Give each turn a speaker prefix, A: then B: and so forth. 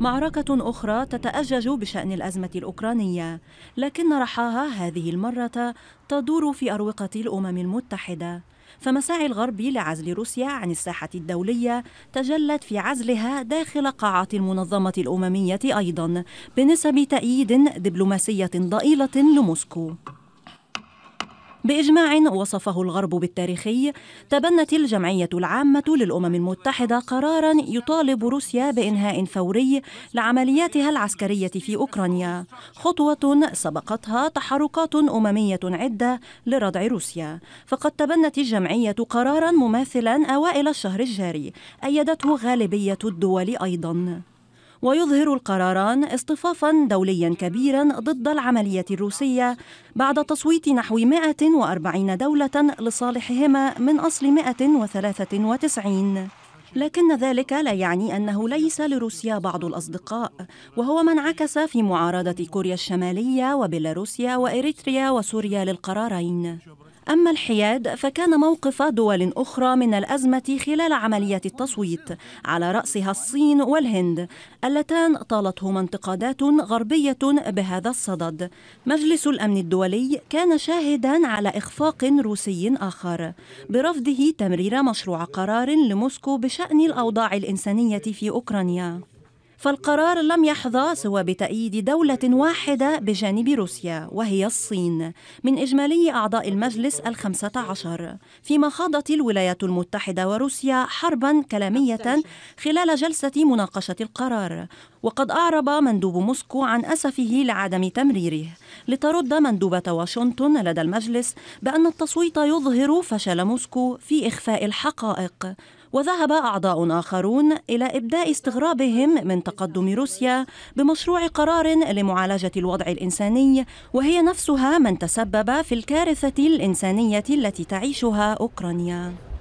A: معركة أخرى تتأجج بشأن الأزمة الأوكرانية، لكن رحاها هذه المرة تدور في أروقة الأمم المتحدة، فمساعي الغرب لعزل روسيا عن الساحة الدولية تجلت في عزلها داخل قاعة المنظمة الأممية أيضاً بنسب تأييد دبلوماسية ضئيلة لموسكو. باجماع وصفه الغرب بالتاريخي تبنت الجمعيه العامه للامم المتحده قرارا يطالب روسيا بانهاء فوري لعملياتها العسكريه في اوكرانيا خطوه سبقتها تحركات امميه عده لردع روسيا فقد تبنت الجمعيه قرارا مماثلا اوائل الشهر الجاري ايدته غالبيه الدول ايضا ويظهر القراران اصطفافا دوليا كبيرا ضد العملية الروسية بعد تصويت نحو 140 دولة لصالحهما من أصل 193 لكن ذلك لا يعني أنه ليس لروسيا بعض الأصدقاء وهو ما انعكس في معارضة كوريا الشمالية وبيلاروسيا وإريتريا وسوريا للقرارين أما الحياد فكان موقف دول أخرى من الأزمة خلال عملية التصويت على رأسها الصين والهند اللتان طالتهما انتقادات غربية بهذا الصدد مجلس الأمن الدولي كان شاهدا على إخفاق روسي آخر برفضه تمرير مشروع قرار لموسكو بشأن الأوضاع الإنسانية في أوكرانيا فالقرار لم يحظى سوى بتأييد دولة واحدة بجانب روسيا وهي الصين من إجمالي أعضاء المجلس الخمسة عشر فيما خاضت الولايات المتحدة وروسيا حربا كلامية خلال جلسة مناقشة القرار وقد أعرب مندوب موسكو عن أسفه لعدم تمريره لترد مندوبة واشنطن لدى المجلس بأن التصويت يظهر فشل موسكو في إخفاء الحقائق وذهب أعضاء آخرون إلى إبداء استغرابهم من تقدم روسيا بمشروع قرار لمعالجة الوضع الإنساني وهي نفسها من تسبب في الكارثة الإنسانية التي تعيشها أوكرانيا